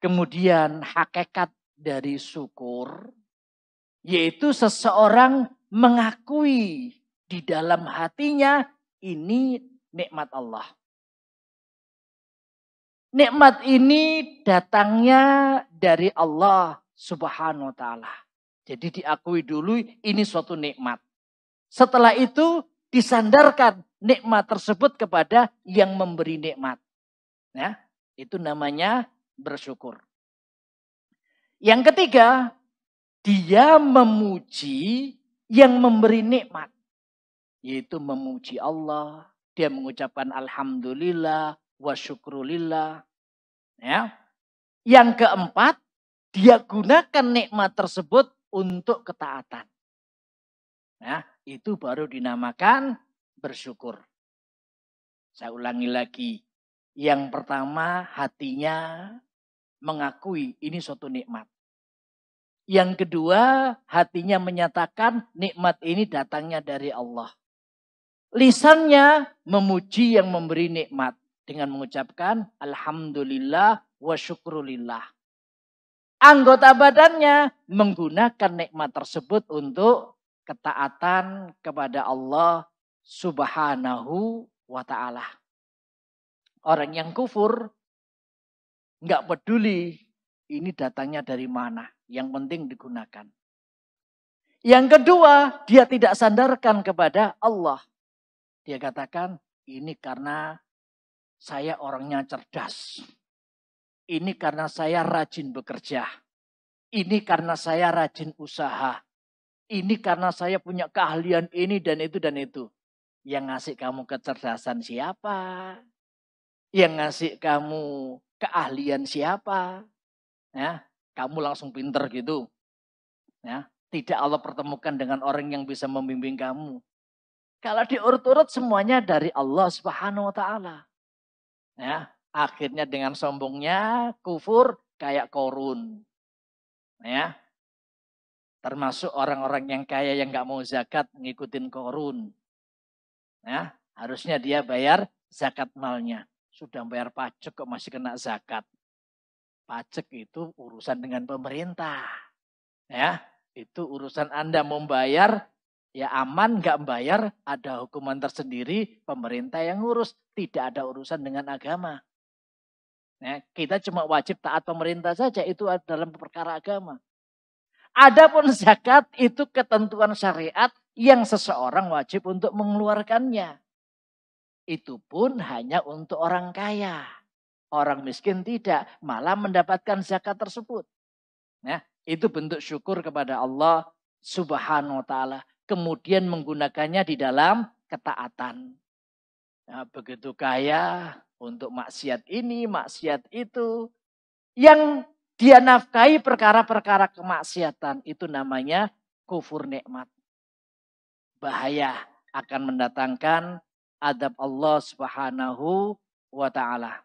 Kemudian hakikat dari syukur yaitu seseorang mengakui di dalam hatinya ini nikmat Allah. Nikmat ini datangnya dari Allah Subhanahu wa taala. Jadi diakui dulu ini suatu nikmat. Setelah itu disandarkan nikmat tersebut kepada yang memberi nikmat. Ya, itu namanya bersyukur. Yang ketiga, dia memuji yang memberi nikmat. Yaitu memuji Allah. Dia mengucapkan Alhamdulillah, wa syukrulillah. Ya. Yang keempat, dia gunakan nikmat tersebut untuk ketaatan. Nah, itu baru dinamakan bersyukur. Saya ulangi lagi. Yang pertama hatinya mengakui ini suatu nikmat. Yang kedua, hatinya menyatakan nikmat ini datangnya dari Allah. Lisannya memuji yang memberi nikmat dengan mengucapkan alhamdulillah wa syukrulillah. Anggota badannya menggunakan nikmat tersebut untuk ketaatan kepada Allah Subhanahu wa taala. Orang yang kufur Nggak peduli ini datangnya dari mana. Yang penting digunakan. Yang kedua, dia tidak sandarkan kepada Allah. Dia katakan, ini karena saya orangnya cerdas. Ini karena saya rajin bekerja. Ini karena saya rajin usaha. Ini karena saya punya keahlian ini dan itu dan itu. Yang ngasih kamu kecerdasan siapa? Yang ngasih kamu keahlian siapa. Ya, kamu langsung pinter gitu. Ya, tidak Allah pertemukan dengan orang yang bisa membimbing kamu. Kalau diurut-urut semuanya dari Allah Subhanahu wa taala. Ya, akhirnya dengan sombongnya kufur kayak korun. Ya. Termasuk orang-orang yang kaya yang nggak mau zakat ngikutin korun. Ya, harusnya dia bayar zakat malnya sudah bayar pajak kok masih kena zakat. Pajak itu urusan dengan pemerintah. Ya, itu urusan Anda membayar ya aman nggak bayar ada hukuman tersendiri pemerintah yang ngurus tidak ada urusan dengan agama ya, kita cuma wajib taat pemerintah saja itu dalam perkara agama adapun zakat itu ketentuan syariat yang seseorang wajib untuk mengeluarkannya itu pun hanya untuk orang kaya. Orang miskin tidak, malah mendapatkan zakat tersebut. Nah, itu bentuk syukur kepada Allah Subhanahu wa taala, kemudian menggunakannya di dalam ketaatan. Nah, begitu kaya untuk maksiat ini, maksiat itu, yang dia nafkahi perkara-perkara kemaksiatan itu namanya kufur nikmat. Bahaya akan mendatangkan adab Allah Subhanahu wa taala.